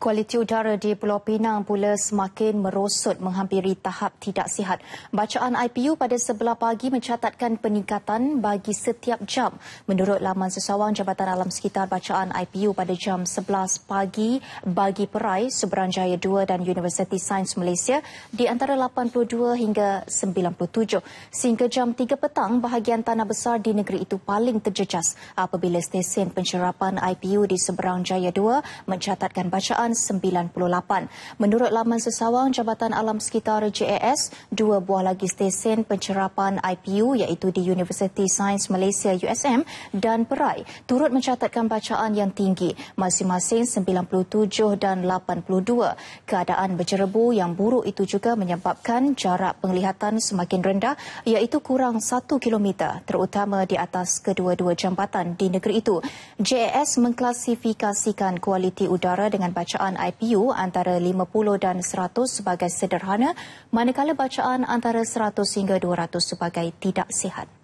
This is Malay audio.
Kualiti udara di Pulau Pinang pula semakin merosot menghampiri tahap tidak sihat. Bacaan IPU pada sebelah pagi mencatatkan peningkatan bagi setiap jam. Menurut laman sesawang Jabatan Alam Sekitar bacaan IPU pada jam 11 pagi bagi Perai, Seberanjaya 2 dan University Sains Malaysia di antara 82 hingga 97. Sehingga jam 3 petang, bahagian tanah besar di negeri itu paling terjejas apabila stesen pencerapan IPU di Seberang Jaya 2 mencatatkan bacaan dan 98. Menurut laman sesawang Jabatan Alam Sekitar JAS, dua buah lagi stesen pencerapan IPU iaitu di University Science Malaysia USM dan Perai turut mencatatkan bacaan yang tinggi masing-masing 97 dan 82. Keadaan berjerebu yang buruk itu juga menyebabkan jarak penglihatan semakin rendah iaitu kurang 1 km terutama di atas kedua-dua jambatan di negeri itu. JAS mengklasifikasikan kualiti udara dengan bacaan bacaan IPU antara 50 dan 100 sebagai sederhana, manakala bacaan antara 100 hingga 200 sebagai tidak sihat.